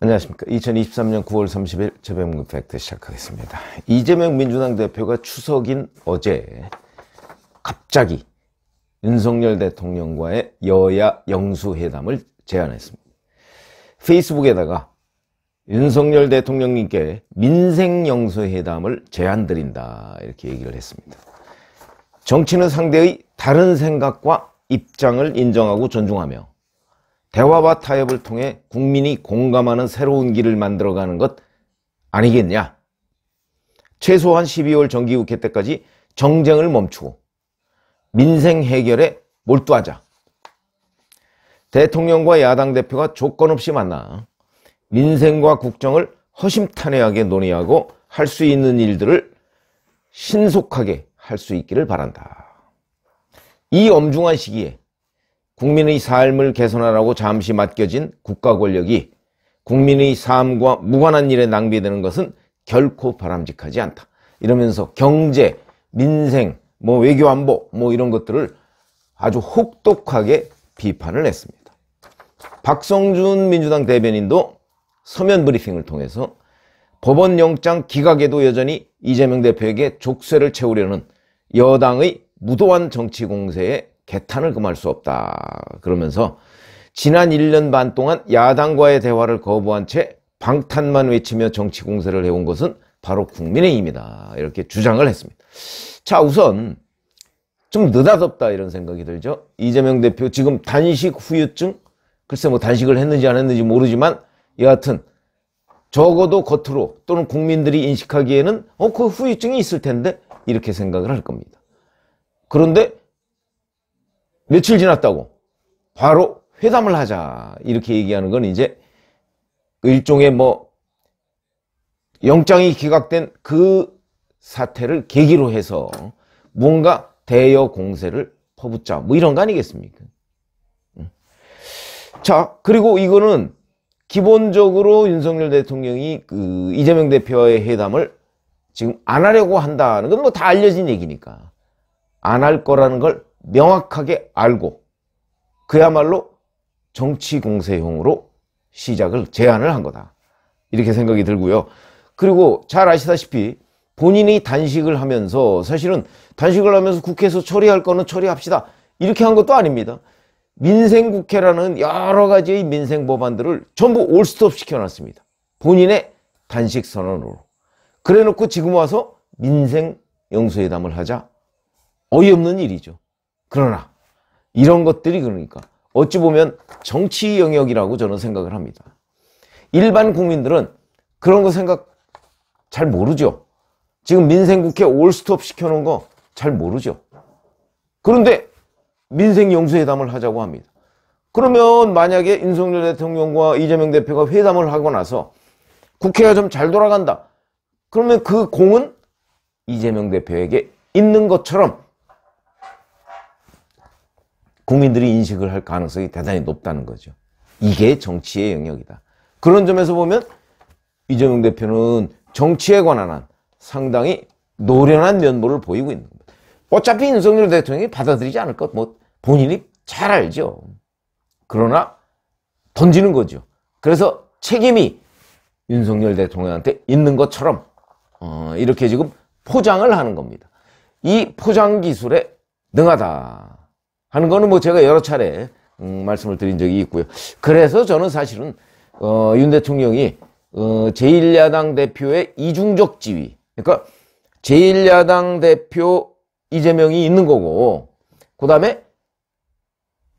안녕하십니까. 2023년 9월 30일 재배문 팩트 시작하겠습니다. 이재명 민주당 대표가 추석인 어제 갑자기 윤석열 대통령과의 여야 영수회담을 제안했습니다. 페이스북에다가 윤석열 대통령님께 민생 영수회담을 제안드린다 이렇게 얘기를 했습니다. 정치는 상대의 다른 생각과 입장을 인정하고 존중하며 대화와 타협을 통해 국민이 공감하는 새로운 길을 만들어가는 것 아니겠냐. 최소한 12월 정기국회 때까지 정쟁을 멈추고 민생 해결에 몰두하자. 대통령과 야당 대표가 조건 없이 만나 민생과 국정을 허심탄회하게 논의하고 할 수 있는 일들을 신속하게 할 수 있기를 바란다. 이 엄중한 시기에 국민의 삶을 개선하라고 잠시 맡겨진 국가 권력이 국민의 삶과 무관한 일에 낭비되는 것은 결코 바람직하지 않다. 이러면서 경제, 민생, 뭐 외교 안보 뭐 이런 것들을 아주 혹독하게 비판을 했습니다. 박성준 민주당 대변인도 서면 브리핑을 통해서 법원 영장 기각에도 여전히 이재명 대표에게 족쇄를 채우려는 여당의 무도한 정치 공세에 개탄을 금할 수 없다. 그러면서 지난 1년 반 동안 야당과의 대화를 거부한 채 방탄만 외치며 정치 공세를 해온 것은 바로 국민의힘이다. 이렇게 주장을 했습니다. 자, 우선 좀 느닷없다 이런 생각이 들죠. 이재명 대표 지금 단식 후유증? 글쎄 뭐 단식을 했는지 안 했는지 모르지만 여하튼 적어도 겉으로 또는 국민들이 인식하기에는 어, 그 후유증이 있을 텐데 이렇게 생각을 할 겁니다. 그런데 며칠 지났다고 바로 회담을 하자 이렇게 얘기하는 건 이제 그 일종의 뭐 영장이 기각된 그 사태를 계기로 해서 뭔가 대여 공세를 퍼붓자 뭐 이런 거 아니겠습니까? 음. 자 그리고 이거는 기본적으로 윤석열 대통령이 그 이재명 대표와의 회담을 지금 안 하려고 한다는 건 뭐 다 알려진 얘기니까 안 할 거라는 걸 명확하게 알고 그야말로 정치 공세형으로 시작을 제안을 한 거다. 이렇게 생각이 들고요. 그리고 잘 아시다시피 본인이 단식을 하면서 사실은 단식을 하면서 국회에서 처리할 거는 처리합시다. 이렇게 한 것도 아닙니다. 민생국회라는 여러 가지의 민생 법안들을 전부 올스톱 시켜놨습니다. 본인의 단식 선언으로. 그래 놓고 지금 와서 민생 영수회담을 하자. 어이없는 일이죠. 그러나 이런 것들이 그러니까 어찌 보면 정치 영역이라고 저는 생각을 합니다. 일반 국민들은 그런 거 생각 잘 모르죠. 지금 민생국회 올스톱 시켜놓은 거 잘 모르죠. 그런데 민생 영수회담을 하자고 합니다. 그러면 만약에 윤석열 대통령과 이재명 대표가 회담을 하고 나서 국회가 좀 잘 돌아간다. 그러면 그 공은 이재명 대표에게 있는 것처럼 국민들이 인식을 할 가능성이 대단히 높다는 거죠. 이게 정치의 영역이다. 그런 점에서 보면 이재명 대표는 정치에 관한 한 상당히 노련한 면모를 보이고 있는 겁니다. 어차피 윤석열 대통령이 받아들이지 않을 것뭐 본인이 잘 알죠. 그러나 던지는 거죠. 그래서 책임이 윤석열 대통령한테 있는 것처럼 어, 이렇게 지금 포장을 하는 겁니다. 이 포장 기술에 능하다. 하는 거는 뭐 제가 여러 차례 음, 말씀을 드린 적이 있고요. 그래서 저는 사실은 어, 윤 대통령이 어, 제1야당 대표의 이중적 지위 그러니까 제1야당 대표 이재명이 있는 거고 그 다음에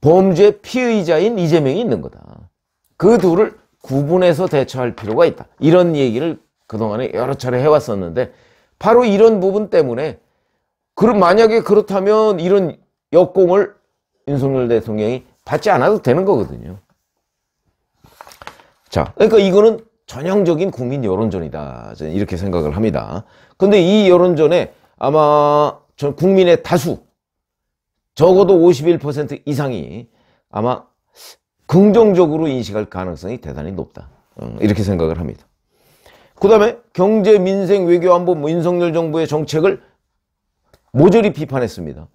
범죄 피의자인 이재명이 있는 거다. 그 둘을 구분해서 대처할 필요가 있다. 이런 얘기를 그동안에 여러 차례 해왔었는데 바로 이런 부분 때문에 그럼 만약에 그렇다면 이런 역공을 윤석열 대통령이 받지 않아도 되는 거거든요. 자, 그러니까 이거는 전형적인 국민 여론전이다. 이렇게 생각을 합니다. 근데 이 여론전에 아마 전 국민의 다수, 적어도 51% 이상이 아마 긍정적으로 인식할 가능성이 대단히 높다. 어, 이렇게 생각을 합니다. 그 다음에 경제, 민생, 외교, 안보, 뭐 윤석열 정부의 정책을 모조리 비판했습니다.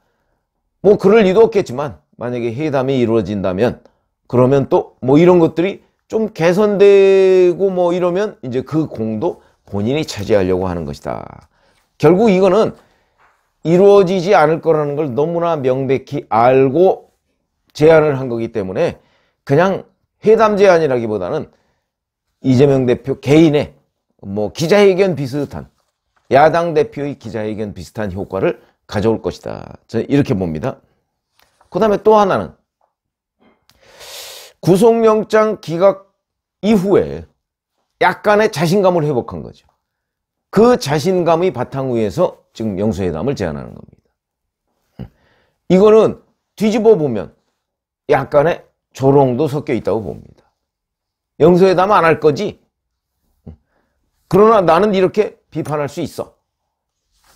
뭐 그럴 리도 없겠지만 만약에 회담이 이루어진다면 그러면 또 뭐 이런 것들이 좀 개선되고 뭐 이러면 이제 그 공도 본인이 차지하려고 하는 것이다. 결국 이거는 이루어지지 않을 거라는 걸 너무나 명백히 알고 제안을 한 거기 때문에 그냥 회담 제안이라기보다는 이재명 대표 개인의 뭐 기자회견 비슷한 야당 대표의 기자회견 비슷한 효과를 가져올 것이다. 저는 이렇게 봅니다. 그 다음에 또 하나는 구속영장 기각 이후에 약간의 자신감을 회복한 거죠. 그 자신감의 바탕 위에서 지금 영수회담을 제안하는 겁니다. 이거는 뒤집어 보면 약간의 조롱도 섞여 있다고 봅니다. 영수회담 안 할 거지? 그러나 나는 이렇게 비판할 수 있어.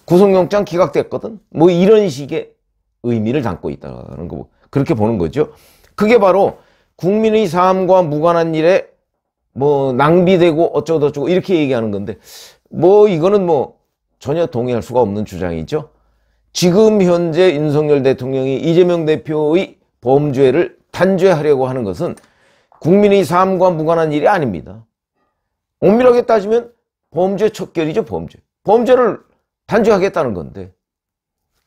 구속영장 기각됐거든? 뭐 이런 식의 의미를 담고 있다는 거 그렇게 보는 거죠. 그게 바로 국민의 삶과 무관한 일에 뭐 낭비되고 어쩌고저쩌고 이렇게 얘기하는 건데 뭐 이거는 뭐 전혀 동의할 수가 없는 주장이죠. 지금 현재 윤석열 대통령이 이재명 대표의 범죄를 단죄하려고 하는 것은 국민의 삶과 무관한 일이 아닙니다. 엄밀하게 따지면 범죄 척결이죠, 범죄. 범죄를 단죄하겠다는 건데.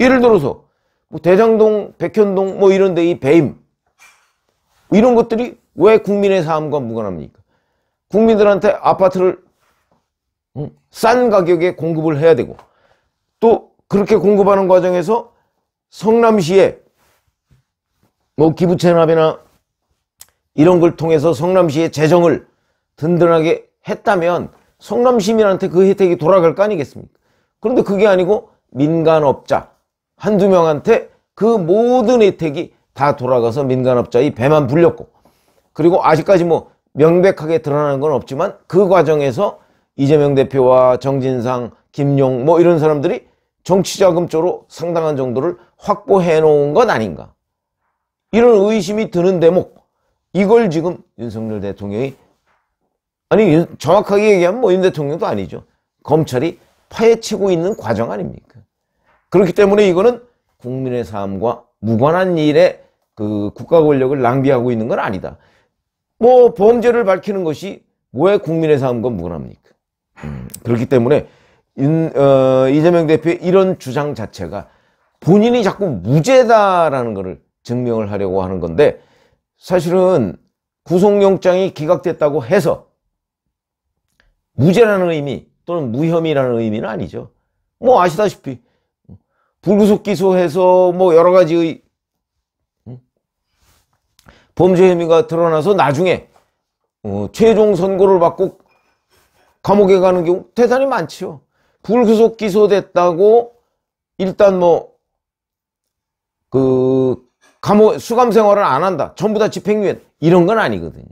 예를 들어서 뭐 대장동, 백현동 뭐 이런 데이 배임 이런 것들이 왜 국민의 삶과 무관합니까? 국민들한테 아파트를 싼 가격에 공급을 해야 되고 또 그렇게 공급하는 과정에서 성남시에 뭐 기부채납이나 이런 걸 통해서 성남시의 재정을 든든하게 했다면 성남시민한테 그 혜택이 돌아갈 거 아니겠습니까? 그런데 그게 아니고 민간업자 한두 명한테 그 모든 혜택이 다 돌아가서 민간업자의 배만 불렸고 그리고 아직까지 뭐 명백하게 드러나는 건 없지만 그 과정에서 이재명 대표와 정진상, 김용 뭐 이런 사람들이 정치자금 쪽으로 상당한 정도를 확보해 놓은 건 아닌가 이런 의심이 드는 대목 이걸 지금 윤석열 대통령이 아니 정확하게 얘기하면 뭐 윤 대통령도 아니죠 검찰이 파헤치고 있는 과정 아닙니까 그렇기 때문에 이거는 국민의 삶과 무관한 일에 그 국가 권력을 낭비하고 있는 건 아니다. 뭐 범죄를 밝히는 것이 왜 국민의 삶과 무관합니까? 음, 그렇기 때문에 인, 어, 이재명 대표의 이런 주장 자체가 본인이 자꾸 무죄다라는 것을 증명을 하려고 하는 건데 사실은 구속영장이 기각됐다고 해서 무죄라는 의미 또는 무혐의라는 의미는 아니죠. 뭐 아시다시피 불구속 기소해서 뭐 여러 가지 범죄 혐의가 드러나서 나중에 어, 최종 선고를 받고 감옥에 가는 경우 대단히 많죠 불구속 기소됐다고 일단 뭐 그 감옥 수감 생활을 안 한다. 전부 다 집행유예 이런 건 아니거든요.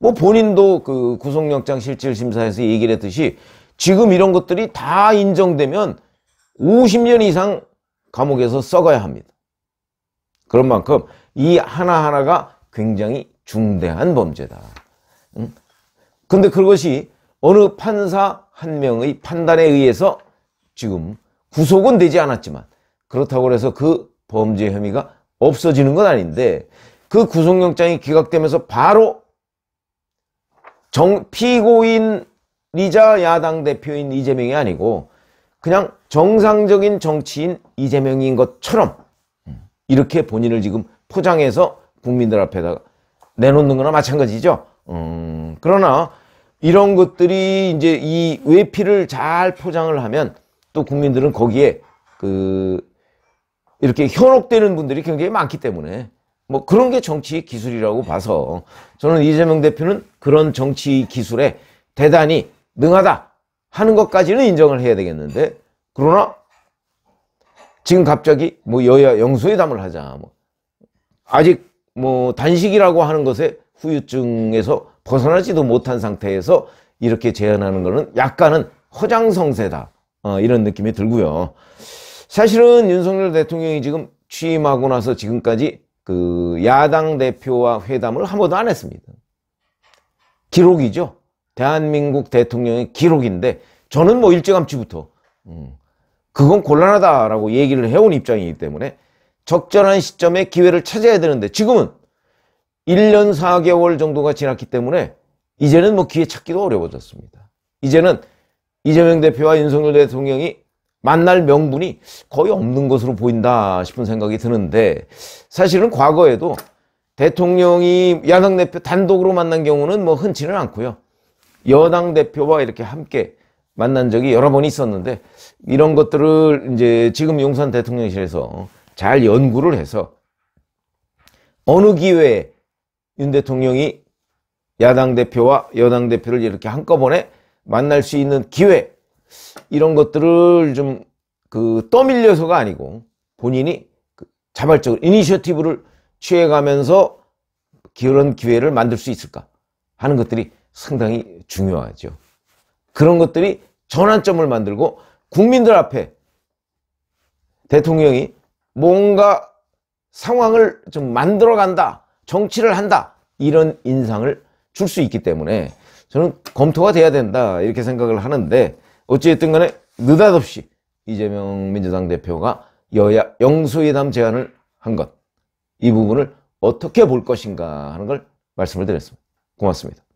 뭐 본인도 그 구속영장 실질 심사에서 얘기를 했듯이 지금 이런 것들이 다 인정되면 50년 이상 감옥에서 썩어야 합니다. 그런 만큼 이 하나하나가 굉장히 중대한 범죄다. 응? 근데 그것이 어느 판사 한 명의 판단에 의해서 지금 구속은 되지 않았지만 그렇다고 해서 그 범죄 혐의가 없어지는 건 아닌데 그 구속영장이 기각되면서 바로 정 피고인이자 야당 대표인 이재명이 아니고 그냥 정상적인 정치인 이재명인 것처럼 이렇게 본인을 지금 포장해서 국민들 앞에다가 내놓는 거나 마찬가지죠. 음, 그러나 이런 것들이 이제 이 외피를 잘 포장을 하면 또 국민들은 거기에 그 이렇게 현혹되는 분들이 굉장히 많기 때문에 뭐 그런 게 정치의 기술이라고 봐서 저는 이재명 대표는 그런 정치 기술에 대단히 능하다 하는 것까지는 인정을 해야 되겠는데 그러나 지금 갑자기 뭐 여야 영수회담을 하자 뭐 아직 뭐 단식이라고 하는 것에 후유증에서 벗어나지도 못한 상태에서 이렇게 제안하는 것은 약간은 허장성세다 어, 이런 느낌이 들고요 사실은 윤석열 대통령이 지금 취임하고 나서 지금까지 그 야당 대표와 회담을 한 번도 안 했습니다 기록이죠 대한민국 대통령의 기록인데 저는 뭐 일찌감치부터 음, 그건 곤란하다라고 얘기를 해온 입장이기 때문에 적절한 시점에 기회를 찾아야 되는데 지금은 1년 4개월 정도가 지났기 때문에 이제는 뭐 기회 찾기도 어려워졌습니다. 이제는 이재명 대표와 윤석열 대통령이 만날 명분이 거의 없는 것으로 보인다 싶은 생각이 드는데 사실은 과거에도 대통령이 야당 대표 단독으로 만난 경우는 뭐 흔치는 않고요. 여당 대표와 이렇게 함께 만난 적이 여러 번 있었는데 이런 것들을 이제 지금 용산 대통령실에서 잘 연구를 해서 어느 기회에 윤 대통령이 야당 대표와 여당 대표를 이렇게 한꺼번에 만날 수 있는 기회 이런 것들을 좀그 떠밀려서가 아니고 본인이 그 자발적으로 이니셔티브를 취해가면서 그런 기회를 만들 수 있을까 하는 것들이 상당히 중요하죠. 그런 것들이 전환점을 만들고 국민들 앞에 대통령이 뭔가 상황을 좀 만들어 간다. 정치를 한다. 이런 인상을 줄 수 있기 때문에 저는 검토가 돼야 된다. 이렇게 생각을 하는데 어찌됐든 간에 느닷없이 이재명 민주당 대표가 여야 영수회담 제안을 한 것. 이 부분을 어떻게 볼 것인가 하는 걸 말씀을 드렸습니다. 고맙습니다.